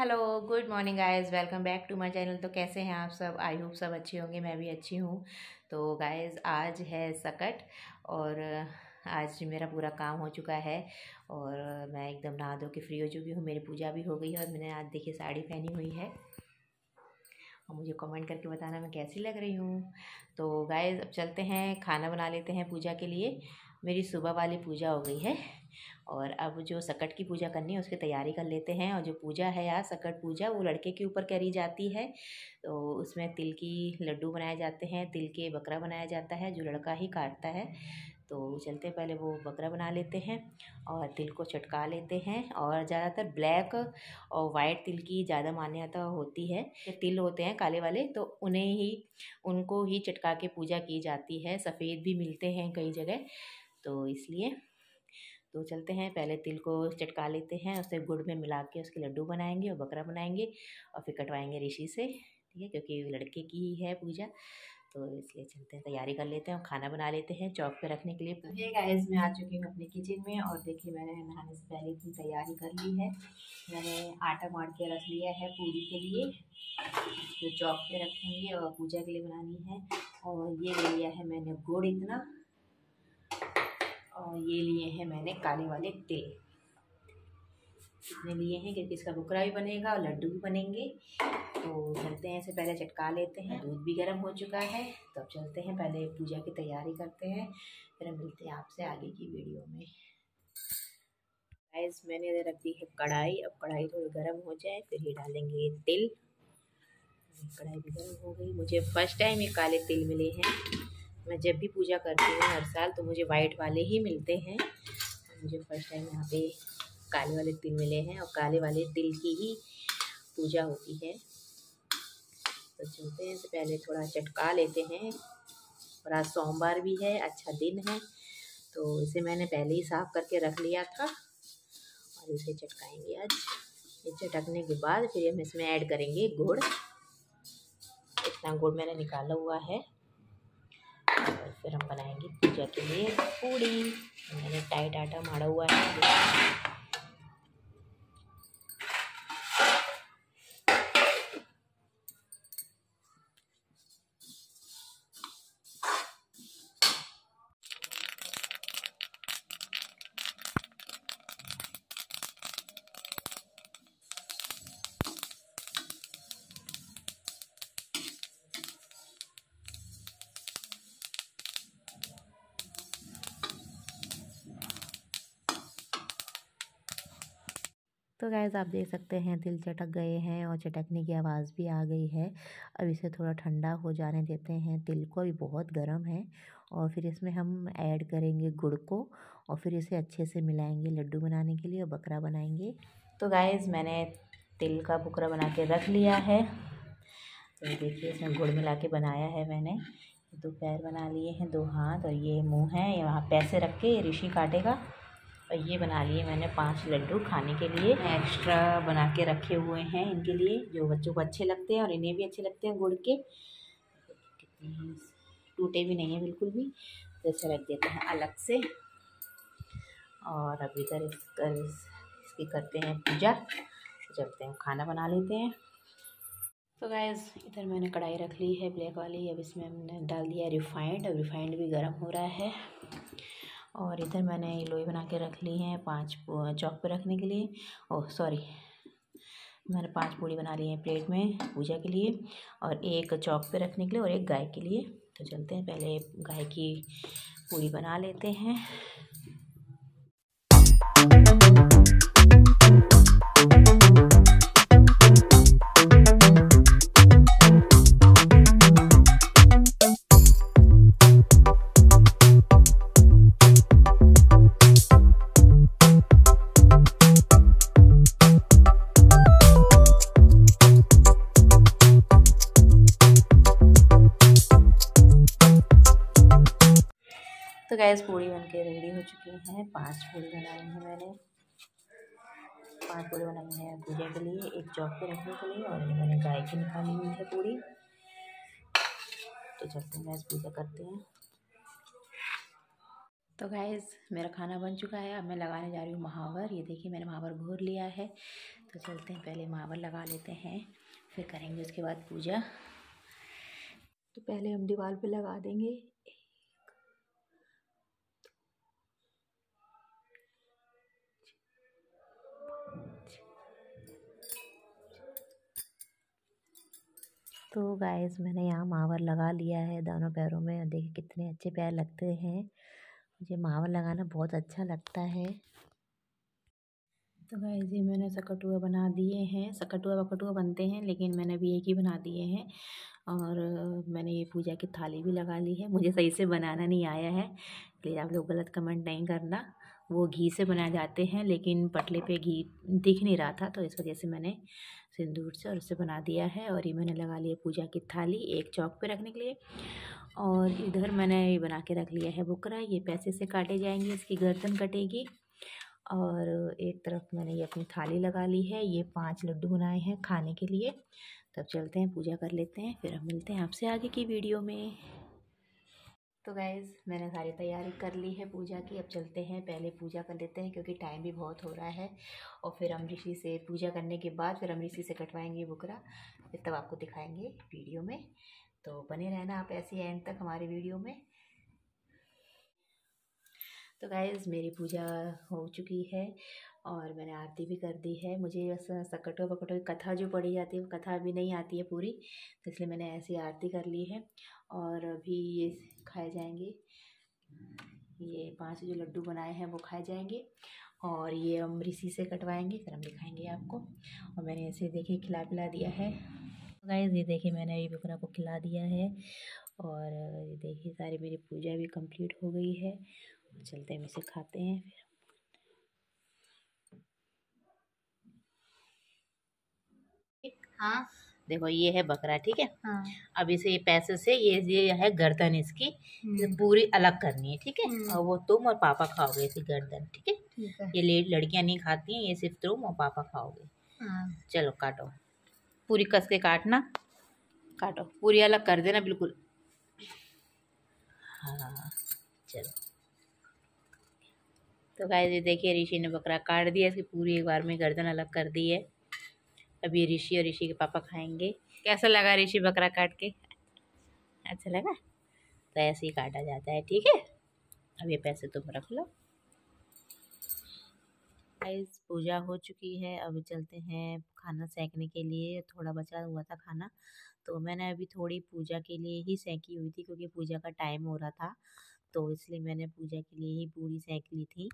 Hello good morning guys welcome back to my channel तो कैसे हैं आप सब आई होप सब अच्छे होंगे मैं भी अच्छी हूँ तो गाइस आज है सकट और आज मेरा पूरा काम हो चुका है और मैं एकदम नहा धो के फ्री हो चुकी हूँ मेरी पूजा भी हो गई है और मैंने आज देखिए साड़ी पहनी हुई है और मुझे कमेंट करके बताना मैं कैसी लग रही हूँ तो गाइस अब चलते हैं खाना बना लेते हैं पूजा के लिए मेरी सुबह वाली पूजा हो गई है और अब जो सकट की पूजा करनी है उसकी तैयारी कर लेते हैं और जो पूजा है यार सकट पूजा वो लड़के के ऊपर करी जाती है तो उसमें तिल की लड्डू बनाए जाते हैं तिल के बकरा बनाया जाता है जो लड़का ही काटता है तो चलते पहले वो बकरा बना लेते हैं और तिल को चटका लेते हैं और ज़्यादातर ब्लैक और वाइट तिल की ज़्यादा मान्यता होती है तिल होते हैं काले वाले तो उन्हें ही उनको ही चटका के पूजा की जाती है सफ़ेद भी मिलते हैं कई जगह तो इसलिए तो चलते हैं पहले तिल को चटका लेते हैं उसे गुड़ में मिला के उसके लड्डू बनाएंगे और बकरा बनाएंगे और फिर कटवाएंगे ऋषि से ठीक है क्योंकि लड़के की ही है पूजा तो इसलिए चलते हैं तैयारी कर लेते हैं और खाना बना लेते हैं चौक पे रखने के लिए तो ये गाइस मैं आ चुकी हूँ अपने किचन में और देखिए मैंने नहाने से पहले इतनी तैयारी कर ली है मैंने आटा मार के रख लिया है पूरी के लिए जो चौक पे रखेंगे और पूजा के लिए बनानी है और ये ले लिया है मैंने गुड़ इतना और ये लिए हैं मैंने काले वाले तेल इतने लिए हैं क्योंकि इसका बुकरा भी बनेगा और लड्डू भी बनेंगे तो चलते हैं इसे पहले चटका लेते हैं दूध भी गर्म हो चुका है तो अब चलते हैं पहले पूजा की तैयारी करते हैं फिर हम मिलते हैं आपसे आगे की वीडियो में गाइस मैंने इधर रख दी है कढ़ाई अब कढ़ाई थोड़ी गर्म हो जाए फिर ये डालेंगे तिल कढ़ाई भी गर्म हो गई मुझे फर्स्ट टाइम ये काले तिल मिले हैं मैं जब भी पूजा करती हूँ हर साल तो मुझे वाइट वाले ही मिलते हैं तो मुझे फर्स्ट टाइम यहाँ पे काले वाले तिल मिले हैं और काले वाले तिल की ही पूजा होती है तो चलते हैं तो पहले थोड़ा चटका लेते हैं और आज सोमवार भी है अच्छा दिन है तो इसे मैंने पहले ही साफ़ करके रख लिया था और इसे चटकाएंगे आज ये चटकने के बाद फिर हम इसमें ऐड करेंगे गुड़ इतना गुड़ मैंने निकाला हुआ है और फिर हम बनाएंगे पूजा के लिए पूड़ी मैंने टाइट आटा माड़ा हुआ है तो आप देख सकते हैं तिल चटक गए हैं और चटकने की आवाज़ भी आ गई है अब इसे थोड़ा ठंडा हो जाने देते हैं तिल को अभी बहुत गर्म है और फिर इसमें हम ऐड करेंगे गुड़ को और फिर इसे अच्छे से मिलाएंगे लड्डू बनाने के लिए और बकरा बनाएंगे तो गैज़ मैंने तिल का बकरा बना के रख लिया है तो देखिए इसमें गुड़ मिला के बनाया है मैंने दो पैर बना लिए हैं दो हाथ और ये मुंह है ये वहाँ पैसे रख के ऋषि काटेगा और ये बना लिए मैंने पांच लड्डू खाने के लिए एक्स्ट्रा बना के रखे हुए हैं इनके लिए जो बच्चों को अच्छे लगते हैं और इन्हें भी अच्छे लगते हैं गुड़ के टूटे भी नहीं हैं बिल्कुल भी तो रख देते हैं अलग से और अब इधर इसकी करते हैं पूजा चलते हैं खाना बना लेते हैं तो गैस इधर मैंने कढ़ाई रख ली है ब्लैक वाली अब इसमें हमने डाल दिया रिफाइंड रिफाइंड भी गर्म हो रहा है और इधर मैंने लोई बना के रख ली है पांच चौक पे रखने के लिए ओह सॉरी मैंने पांच पूड़ी बना ली है प्लेट में पूजा के लिए और एक चौक पे रखने के लिए और एक गाय के लिए तो चलते हैं पहले गाय की पूड़ी बना लेते हैं तो गैस पूड़ी बन के रेडी हो चुकी हैं पांच पूड़ी बनाई हैं मैंने पांच पूड़ी बनाई हैं पूजा के लिए एक चौक पे रखने के लिए और मैंने गाय की निकाली हुई है पूड़ी तो चलते हैं गैस पूजा करते हैं तो गैस मेरा खाना बन चुका है अब मैं लगाने जा रही हूँ महावर ये देखिए मैंने महावर घोर लिया है तो चलते हैं पहले महावर लगा लेते हैं फिर करेंगे उसके बाद पूजा तो पहले हम दीवार पे लगा देंगे तो गाइस मैंने यहाँ मावर लगा लिया है दोनों पैरों में देखिए कितने अच्छे पैर लगते हैं मुझे मावर लगाना बहुत अच्छा लगता है तो गाइस ये मैंने सकटुआ बना दिए हैं सकटुआ वकटुआ बनते हैं लेकिन मैंने भी एक ही बना दिए हैं और मैंने ये पूजा की थाली भी लगा ली है मुझे सही से बनाना नहीं आया है प्लीज़ आप लोग गलत कमेंट नहीं करना वो घी से बनाए जाते हैं लेकिन पटले पे घी दिख नहीं रहा था तो इस वजह से मैंने सिंदूर से और उससे बना दिया है और ये मैंने लगा लिया पूजा की थाली एक चौक पे रखने के लिए और इधर मैंने ये बना के रख लिया है बुकरा ये पैसे से काटे जाएंगे इसकी गर्दन कटेगी और एक तरफ मैंने ये अपनी थाली लगा ली है ये पांच लड्डू बनाए हैं खाने के लिए तब चलते हैं पूजा कर लेते हैं फिर हम मिलते हैं आपसे आगे की वीडियो में तो गाइज़ मैंने सारी तैयारी कर ली है पूजा की अब चलते हैं पहले पूजा कर लेते हैं क्योंकि टाइम भी बहुत हो रहा है और फिर हम ऋषि से पूजा करने के बाद फिर हम ऋषि से कटवाएंगे बुकरा फिर तब आपको दिखाएंगे वीडियो में तो बने रहना आप ऐसे एंड तक हमारे वीडियो में तो गाइज़ मेरी पूजा हो चुकी है और मैंने आरती भी कर दी है मुझे सकटो की कथा जो पढ़ी जाती है वो कथा भी नहीं आती है पूरी तो इसलिए मैंने ऐसी आरती कर ली है और अभी ये खाए जाएंगे ये पांच जो लड्डू बनाए हैं वो खाए जाएंगे और ये हम ऋषि से कटवाएंगे फिर हम दिखाएंगे आपको और मैंने ऐसे देखिए खिला पिला दिया है गाइस तो ये देखिए मैंने अभी बकरा को खिला दिया है और ये देखिए सारी मेरी पूजा भी कंप्लीट हो गई है चलते हैं इसे खाते हैं फिर हाँ देखो ये है बकरा ठीक है हाँ। अब इसे पैसे से ये ये है गर्दन इसकी हम्म। पूरी अलग करनी है ठीक है हम्म। और वो तुम और पापा खाओगे इसकी गर्दन ठीक है ये लड़कियां नहीं खाती हैं ये सिर्फ तुम और पापा खाओगे हाँ। चलो काटो पूरी कस के काटना काटो पूरी अलग कर देना बिल्कुल हाँ चलो तो गाय देखिए ऋषि ने बकरा काट दिया इसकी पूरी एक बार में गर्दन अलग कर दी है अभी ऋषि और ऋषि के पापा खाएंगे कैसा लगा ऋषि बकरा काट के अच्छा लगा तो ऐसे ही काटा जाता है ठीक है अब ये पैसे तुम रख लो आइज पूजा हो चुकी है अभी चलते हैं खाना सेकने के लिए थोड़ा बचा हुआ था खाना तो मैंने अभी थोड़ी पूजा के लिए ही सेंकी हुई थी क्योंकि पूजा का टाइम हो रहा था तो इसलिए मैंने पूजा के लिए ही पूरी सेंक ली थी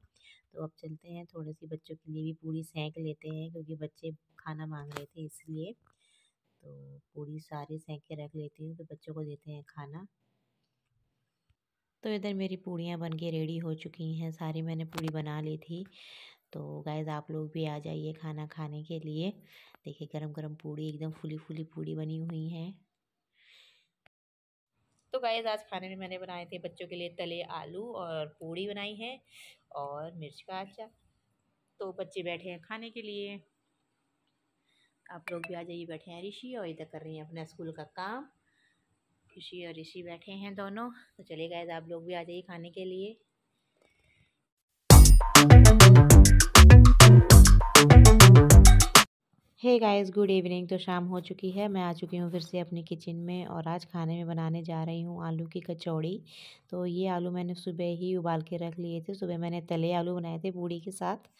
तो अब चलते हैं थोड़े सी बच्चों के लिए भी पूरी सेंक लेते हैं क्योंकि बच्चे खाना मांग रहे थे इसलिए तो पूरी सारी सेंक के रख लेती हूँ तो बच्चों को देते हैं खाना तो इधर मेरी पूड़ियाँ बन के रेडी हो चुकी हैं सारी मैंने पूड़ी बना ली थी तो गैज़ आप लोग भी आ जाइए खाना खाने के लिए देखिए गरम गरम पूड़ी एकदम फूली फूली पूड़ी बनी हुई है तो गैज़ आज खाने में मैंने बनाए थे बच्चों के लिए तले आलू और पूड़ी बनाई है और मिर्च का अचार तो बच्चे बैठे हैं खाने के लिए आप लोग भी आ जाइए बैठे हैं ऋषि और इधर कर रही हैं अपना स्कूल का काम खुशी और ऋषि बैठे हैं दोनों तो चले गए आप लोग भी आ जाइए खाने के लिए हे गाइस गुड इवनिंग तो शाम हो चुकी है मैं आ चुकी हूँ फिर से अपनी किचन में और आज खाने में बनाने जा रही हूँ आलू की कचौड़ी तो ये आलू मैंने सुबह ही उबाल के रख लिए थे सुबह मैंने तले आलू बनाए थे पूड़ी के साथ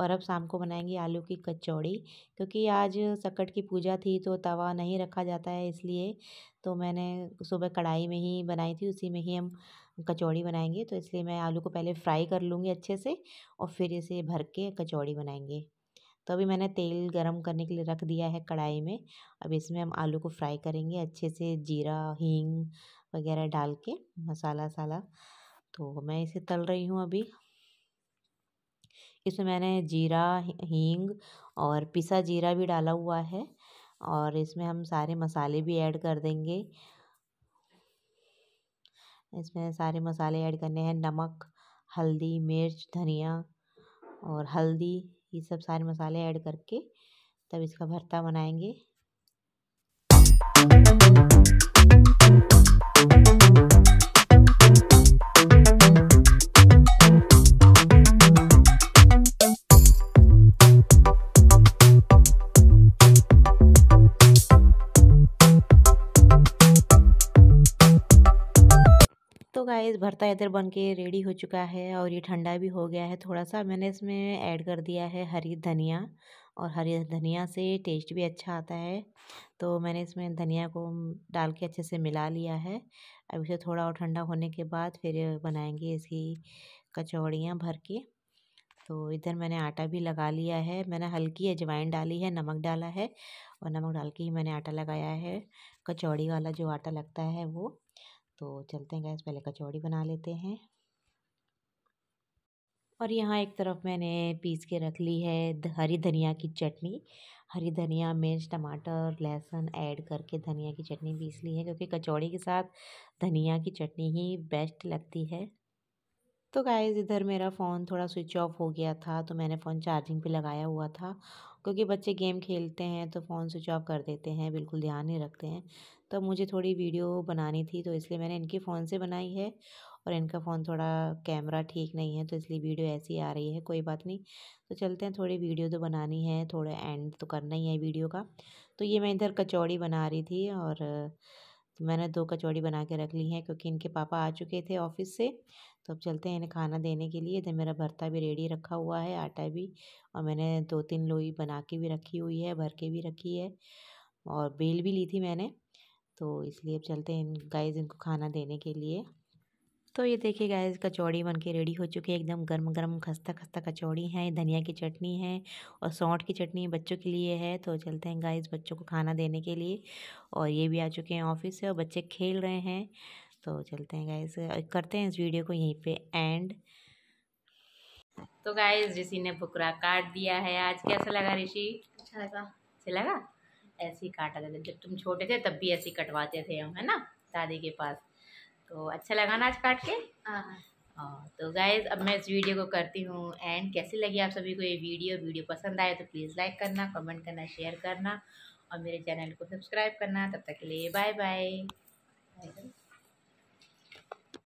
और अब शाम को बनाएंगे आलू की कचौड़ी क्योंकि आज सकट की पूजा थी तो तवा नहीं रखा जाता है इसलिए तो मैंने सुबह कढ़ाई में ही बनाई थी उसी में ही हम कचौड़ी बनाएंगे तो इसलिए मैं आलू को पहले फ्राई कर लूँगी अच्छे से और फिर इसे भर के कचौड़ी बनाएंगे तो अभी मैंने तेल गरम करने के लिए रख दिया है कढ़ाई में अब इसमें हम आलू को फ्राई करेंगे अच्छे से जीरा हींग वगैरह डाल के मसाला साला तो मैं इसे तल रही हूँ अभी इसमें मैंने जीरा हींग और पिसा जीरा भी डाला हुआ है और इसमें हम सारे मसाले भी ऐड कर देंगे इसमें सारे मसाले ऐड करने हैं नमक हल्दी मिर्च धनिया और हल्दी ये सब सारे मसाले ऐड करके तब इसका भरता बनाएंगे गाइस भरता इधर बन के रेडी हो चुका है और ये ठंडा भी हो गया है थोड़ा सा मैंने इसमें ऐड कर दिया है हरी धनिया और हरी धनिया से टेस्ट भी अच्छा आता है तो मैंने इसमें धनिया को डाल के अच्छे से मिला लिया है अब इसे थोड़ा और ठंडा होने के बाद फिर बनाएंगे इसकी कचौड़ियाँ भर के तो इधर मैंने आटा भी लगा लिया है मैंने हल्की अजवाइन डाली है नमक डाला है और नमक डाल के ही मैंने आटा लगाया है कचौड़ी वाला जो आटा लगता है वो तो चलते हैं गैस पहले कचौड़ी बना लेते हैं और यहाँ एक तरफ मैंने पीस के रख ली है हरी धनिया की चटनी हरी धनिया मिर्च टमाटर लहसुन ऐड करके धनिया की चटनी पीस ली है क्योंकि कचौड़ी के साथ धनिया की चटनी ही बेस्ट लगती है तो गाइज़ इधर मेरा फ़ोन थोड़ा स्विच ऑफ हो गया था तो मैंने फ़ोन चार्जिंग पे लगाया हुआ था क्योंकि बच्चे गेम खेलते हैं तो फ़ोन स्विच ऑफ कर देते हैं बिल्कुल ध्यान नहीं रखते हैं तो मुझे थोड़ी वीडियो बनानी थी तो इसलिए मैंने इनके फ़ोन से बनाई है और इनका फ़ोन थोड़ा कैमरा ठीक नहीं है तो इसलिए वीडियो ऐसी आ रही है कोई बात नहीं तो चलते हैं थोड़ी वीडियो तो बनानी है थोड़ा एंड तो करना ही है वीडियो का तो ये मैं इधर कचौड़ी बना रही थी और तो मैंने दो कचौड़ी बना के रख ली है क्योंकि इनके पापा आ चुके थे ऑफिस से तो अब चलते हैं इन्हें खाना देने के लिए इधर मेरा भरता भी रेडी रखा हुआ है आटा भी और मैंने दो तीन लोई बना के भी रखी हुई है भर के भी रखी है और बेल भी ली थी मैंने तो इसलिए अब चलते हैं इन गाइस इनको खाना देने के लिए तो ये देखिए गाइस कचौड़ी बन के रेडी हो चुकी है एकदम गर्म गर्म खस्ता खस्ता कचौड़ी है धनिया की चटनी है और सौंठ की चटनी बच्चों के लिए है तो चलते हैं गाइस बच्चों को खाना देने के लिए और ये भी आ चुके हैं ऑफिस से और बच्चे खेल रहे हैं तो चलते हैं गाइस करते हैं इस वीडियो को यहीं पर एंड तो गाइज ऋषि ने बुकरा काट दिया है आज कैसा लगा ऋषि अच्छा लगा अच्छा लगा ऐसे ही काटा था जब तुम छोटे थे तब भी ऐसे कटवाते थे हम है ना दादी के पास तो अच्छा लगा ना आज काट के हाँ, हाँ। हाँ, तो गाइज अब मैं इस वीडियो को करती हूँ एंड कैसी लगी आप सभी को ये वीडियो वीडियो पसंद आए तो प्लीज़ लाइक करना कमेंट करना शेयर करना और मेरे चैनल को सब्सक्राइब करना तब तक के लिए बाय बाय